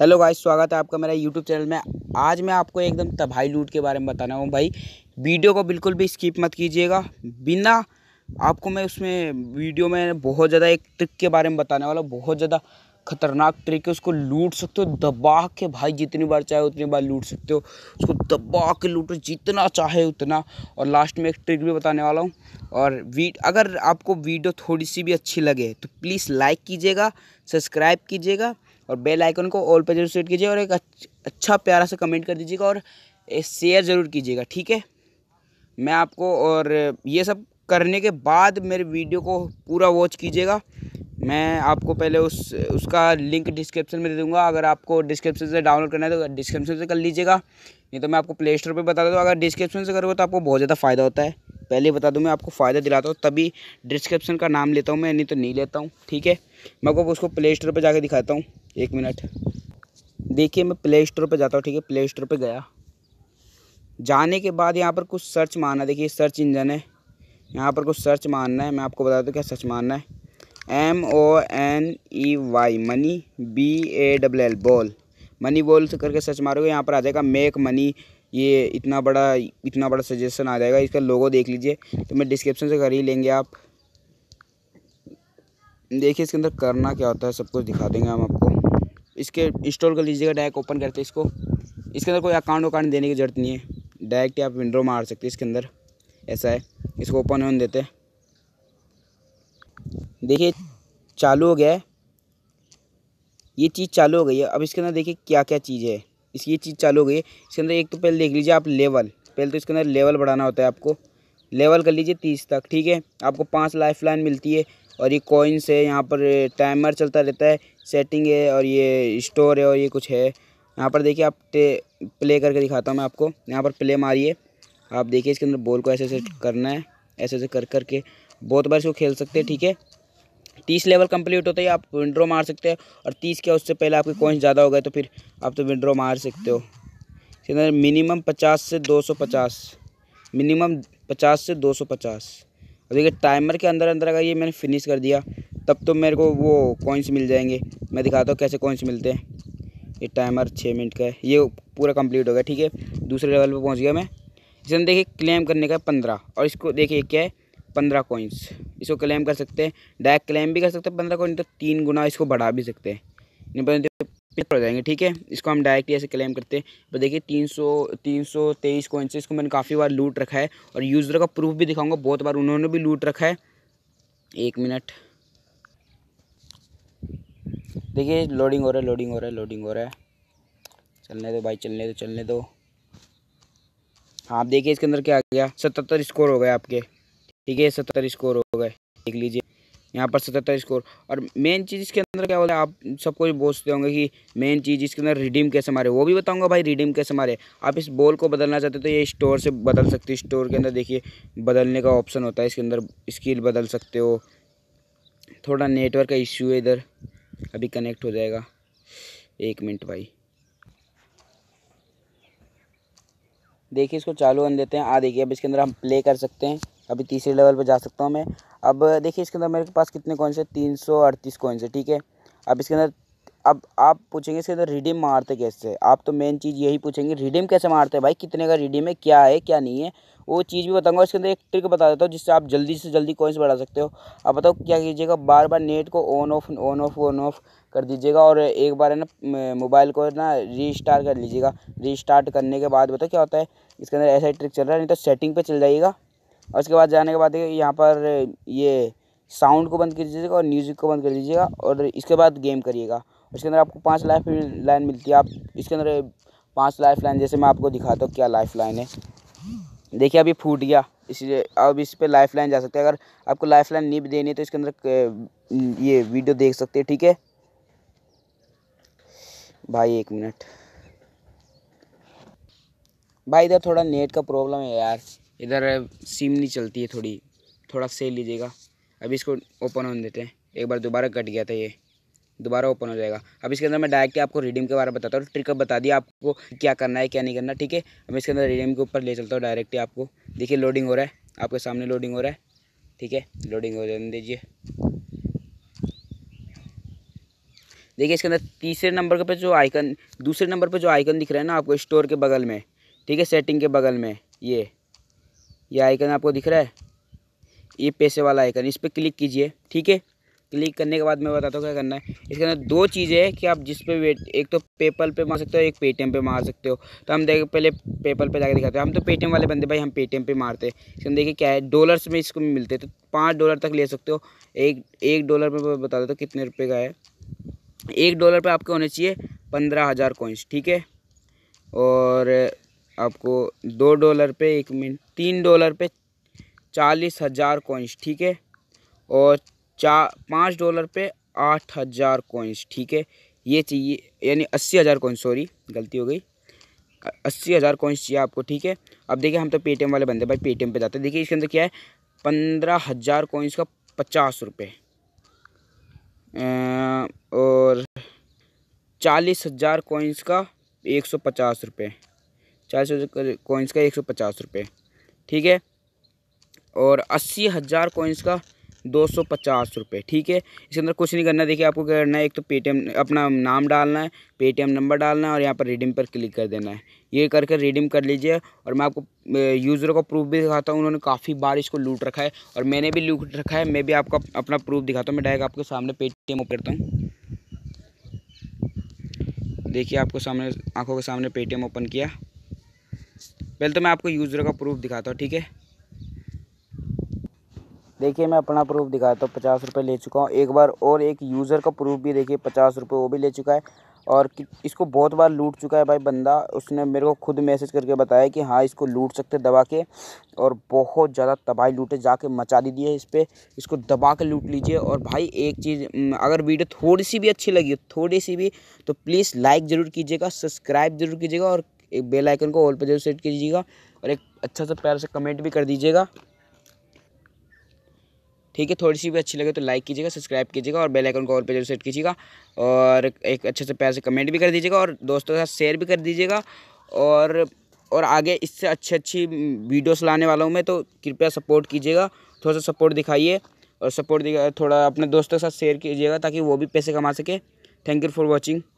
hello guys स्वागत है आपका मेरा यूट्यूब चैनल में आज मैं आपको एकदम तबाही लूट के बारे में बताने हूँ भाई वीडियो को बिल्कुल भी स्किप मत कीजिएगा बिना आपको मैं उसमें वीडियो में बहुत ज़्यादा एक ट्रिक के बारे में बताने वाला बहुत ज़्यादा खतरनाक ट्रिक है उसको लूट सकते हो दबा के भाई जितनी बार चाहे उतनी बार लूट सकते हो उसको दबा के लूटो जितना चाहे उतना और लास्ट में एक ट्रिक भी बताने वाला हूँ और वी अगर आपको वीडियो थोड़ी सी भी अच्छी लगे तो प्लीज़ लाइक कीजिएगा सब्सक्राइब कीजिएगा और बेल आइकन को ऑल पर जरूर सेट कीजिए और एक अच्छा प्यारा सा कमेंट कर दीजिएगा और शेयर ज़रूर कीजिएगा ठीक है मैं आपको और ये सब करने के बाद मेरे वीडियो को पूरा वॉच कीजिएगा मैं आपको पहले उस उसका लिंक डिस्क्रिप्शन में दे दूंगा अगर आपको डिस्क्रिप्शन से डाउनलोड करना है तो डिस्क्रिप्शन से कर लीजिएगा नहीं तो मैं आपको प्ले स्टोर पर बता दूँ अगर डिस्क्रिप्शन से करोगे तो आपको बहुत ज़्यादा फ़ायदा होता है पहले बता दूँ मैं आपको फ़ायदा दिलाता हूँ तभी डिस्क्रिप्शन का नाम लेता हूँ मैं नहीं तो नहीं लेता हूँ ठीक है मैं आपको उसको प्ले स्टोर पर जाकर दिखाता हूँ एक मिनट देखिए मैं प्ले स्टोर पर जाता हूँ ठीक है प्ले स्टोर पर गया जाने के बाद यहाँ पर कुछ सर्च मारना देखिए सर्च इंजन है यहाँ पर कुछ सर्च मारना है मैं आपको बता दूँ क्या सर्च मारना है M O N E Y money B A double L ball money ball से करके सर्च मारोगे यहाँ पर आ जाएगा मेक मनी ये इतना बड़ा इतना बड़ा सजेशन आ जाएगा इसका लोगो देख लीजिए तो मैं डिस्क्रिप्शन से कर ही लेंगे आप देखिए इसके अंदर करना क्या होता है सब कुछ दिखा देंगे हम आपको इसके इंस्टॉल कर लीजिएगा डायरेक्ट ओपन करते इसको इसके अंदर कोई अकाउंट वकाउंट देने की जरूरत नहीं है डायरेक्ट आप विंडो मार सकते इसके अंदर ऐसा है इसको ओपन होने देते देखिए चालू हो गया है ये चीज़ चालू हो गई है अब इसके अंदर देखिए क्या क्या चीज़ है इस ये चीज़ चालू हो गई इसके अंदर एक तो पहले देख लीजिए आप लेवल पहले तो इसके अंदर लेवल बढ़ाना होता है आपको लेवल कर लीजिए तीस तक ठीक है आपको पाँच लाइफ लाइन मिलती है और ये कॉइन्स है यहाँ पर टाइमर चलता रहता है सेटिंग है और ये स्टोर है और ये कुछ है यहाँ पर देखिए आप प्ले करके दिखाता हूँ मैं आपको यहाँ पर प्ले मारिए आप देखिए इसके अंदर बॉल को ऐसे ऐसे करना है ऐसे ऐसे कर करके बहुत बार इसको खेल सकते हैं ठीक है तीस लेवल कंप्लीट होते ही आप विंड्रो मार सकते हो और तीस के उससे पहले आपके कॉइन्स ज़्यादा हो गए तो फिर आप तो विंड्रो मार सकते हो इसके अंदर मिनिमम पचास से दो सौ पचास मिनिमम पचास से दो सौ पचास और देखिए टाइमर के अंदर अंदर अगर ये मैंने फिनिश कर दिया तब तो मेरे को वो कॉइन्स मिल जाएंगे मैं दिखाता हूँ कैसे कॉइन्स मिलते हैं ये टाइमर छः मिनट का है ये पूरा कंप्लीट हो गया ठीक है दूसरे लेवल पर पहुँच गया मैं इसमें देखिए क्लेम करने का पंद्रह और इसको देखिए क्या है पंद्रह कोइंस इसको क्लेम कर सकते हैं डायरेक्ट क्लेम भी कर सकते हैं पंद्रह कोइन तो तीन गुना इसको बढ़ा भी सकते हैं हो तो जाएंगे ठीक है इसको हम डायरेक्ट ऐसे क्लेम करते हैं पर देखिए तीन सौ तीन सौ तेईस कोइन इसको मैंने काफ़ी बार लूट रखा है और यूज़र का प्रूफ भी दिखाऊंगा बहुत बार उन्होंने भी लूट रखा है एक मिनट देखिए लोडिंग हो रहा है लोडिंग हो रहा है लोडिंग हो रहा है चलने दो भाई चलने दो चलने दो हाँ आप देखिए इसके अंदर क्या आ गया सतहत्तर स्कोर हो गए आपके ठीक है सत्तर स्कोर हो गए देख लीजिए यहाँ पर सतहत्तर स्कोर और मेन चीज़ इसके अंदर क्या हैं आप सबको बोलते होंगे कि मेन चीज़ इसके अंदर रिडीम कैसे मारे वो भी बताऊंगा भाई रिडीम कैसे मारे आप इस बॉल को बदलना चाहते हो तो ये स्टोर से बदल सकते हो स्टोर के अंदर देखिए बदलने का ऑप्शन होता है इसके अंदर स्किल बदल सकते हो थोड़ा नेटवर्क का इश्यू है इधर अभी कनेक्ट हो जाएगा एक मिनट भाई देखिए इसको चालू कर देते हैं आ देखिए अब इसके अंदर हम प्ले कर सकते हैं अभी तीसरे लेवल पर जा सकता हूँ मैं अब देखिए इसके अंदर मेरे पास कितने कॉइन्स है तीन सौ अड़तीस कॉइन्स है ठीक है अब इसके अंदर अब आप पूछेंगे इसके अंदर रिडीम मारते कैसे आप तो मेन चीज़ यही पूछेंगे रिडीम कैसे मारते हैं भाई कितने का रिडीम है क्या है क्या नहीं है वो चीज़ भी बताऊंगा इसके अंदर एक ट्रिक बता देता हूँ जिससे आप जल्दी से जल्दी कॉइन्स बढ़ा सकते हो आप बताओ क्या कीजिएगा बार बार नेट को on off on off on off कर दीजिएगा और एक बार है ना मोबाइल को ना रीस्टार्ट कर लीजिएगा रीस्टार्ट करने के बाद बताओ क्या होता है इसके अंदर ऐसा ही ट्रिक चल रहा है नहीं तो सेटिंग पर चल जाइएगा और उसके बाद जाने के बाद यहाँ पर ये साउंड को बंद कर दीजिएगा और म्यूज़िक को बंद कर दीजिएगा और इसके बाद गेम करिएगा उसके अंदर आपको पाँच लाइफ लाइन मिलती है आप इसके अंदर पाँच लाइफ लाइन जैसे मैं आपको दिखाता हूँ क्या लाइफ लाइन है देखिए अभी फूट गया इसलिए अब इस पर लाइफ लाइन जा सकते हैं अगर आपको लाइफ लाइन नहीं देनी है तो इसके अंदर ये वीडियो देख सकते हैं ठीक है भाई एक मिनट भाई इधर थोड़ा नेट का प्रॉब्लम है यार इधर नहीं चलती है थोड़ी थोड़ा सेल लीजिएगा अभी इसको ओपन होने देते हैं एक बार दोबारा कट गया था ये दोबारा ओपन हो जाएगा अब इसके अंदर मैं डायरेक्ट आपको रिडीम के बारे में बताता हूँ ट्रिकअप बता दिया आपको क्या करना है क्या नहीं करना ठीक है अब इसके अंदर रिडीम के ऊपर ले चलता हूँ डायरेक्ट आपको देखिए लोडिंग हो रहा है आपके सामने लोडिंग हो रहा है ठीक है लोडिंग हो जाने दीजिए देखिए इसके अंदर तीसरे नंबर पे जो आइकन दूसरे नंबर पे जो आइकन दिख रहा है ना आपको स्टोर के बगल में ठीक है सेटिंग के बगल में ये ये आइकन आपको दिख रहा है ये पैसे वाला आइकन इस पर क्लिक कीजिए ठीक है क्लिक करने के बाद मैं बताता हूँ क्या करना है इसके अंदर दो चीज़ें हैं कि आप जिस पे वेट एक तो पेपल पे मार सकते हो एक पेटीएम पे मार सकते हो तो हम देख पहले पेपल पे जाके दिखाते हैं हम तो पेटीएम वाले बंदे भाई हम पेटीएम पे मारते हैं इसमें देखिए क्या है डॉलर्स में इसको मिलते हैं तो पाँच डॉलर तक ले सकते हो एक एक डॉलर पर बता देते कितने रुपये का है एक डॉलर पर आपके होने चाहिए पंद्रह हज़ार ठीक है और आपको दो डॉलर पे एक मिनट तीन डॉलर पे चालीस हज़ार कोइंस ठीक है और चा पाँच डॉलर पे आठ हज़ार कोइंस ठीक है ये चाहिए यानी अस्सी हज़ार कोइंस सॉरी गलती हो गई अस्सी हज़ार कोइंस चाहिए आपको ठीक है अब देखिए हम तो पेटीएम वाले बंदे भाई पेटीएम पे जाते हैं देखिए इसके अंदर क्या है पंद्रह हज़ार कोइंस का पचास रुपये और चालीस हज़ार कोइंस का एक सौ पचास रुपये चार सौ कोइंस का एक सौ पचास रुपये ठीक है और अस्सी हज़ार कोइंस का दो सौ पचास रुपये ठीक है इसके अंदर कुछ नहीं करना देखिए आपको क्या करना है एक तो पेटीएम अपना नाम डालना है पे नंबर डालना है और यहाँ पर रिडीम पर क्लिक कर देना है ये करके रिडीम कर लीजिए और मैं आपको यूज़र का प्रूफ भी दिखाता हूँ उन्होंने काफ़ी बार इसको लूट रखा है और मैंने भी लूट रखा है मैं भी आपका अपना प्रूफ दिखाता हूँ मैं डायरेक्ट आपके सामने पेटीएम ओपन करता हूँ देखिए आपको सामने आँखों के सामने पेटीएम ओपन किया पहले तो मैं आपको यूज़र का प्रूफ दिखाता हूँ ठीक है देखिए मैं अपना प्रूफ दिखाता हूँ पचास रुपये ले चुका हूँ एक बार और एक यूज़र का प्रूफ भी देखिए पचास रुपये वो भी ले चुका है और इसको बहुत बार लूट चुका है भाई बंदा उसने मेरे को खुद मैसेज करके बताया कि हाँ इसको लूट सकते दबा के और बहुत ज़्यादा तबाही लूटे जाके मचा दीजिए दी इस पर इसको दबा के लूट लीजिए और भाई एक चीज़ अगर वीडियो थोड़ी सी भी अच्छी लगी हो थोड़ी सी भी तो प्लीज़ लाइक ज़रूर कीजिएगा सब्सक्राइब ज़रूर कीजिएगा और एक बेल आइकन को ऑल पर जरूर सेट कीजिएगा और एक अच्छा सा प्यार से कमेंट भी कर दीजिएगा ठीक है थोड़ी सी भी अच्छी लगे तो लाइक कीजिएगा सब्सक्राइब कीजिएगा और बेल आइकन को ऑल पर जरूर सेट कीजिएगा और एक अच्छे से प्यार से कमेंट भी कर दीजिएगा और दोस्तों के साथ शेयर भी कर दीजिएगा और और आगे इससे अच्छी अच्छी वीडियोस लाने वाला हूँ मैं तो कृपया सपोर्ट कीजिएगा थोड़ा सा सपोर्ट दिखाइए और सपोर्ट दिखा थोड़ा अपने दोस्तों के साथ शेयर कीजिएगा ताकि वो भी पैसे कमा सके थैंक यू फॉर वॉचिंग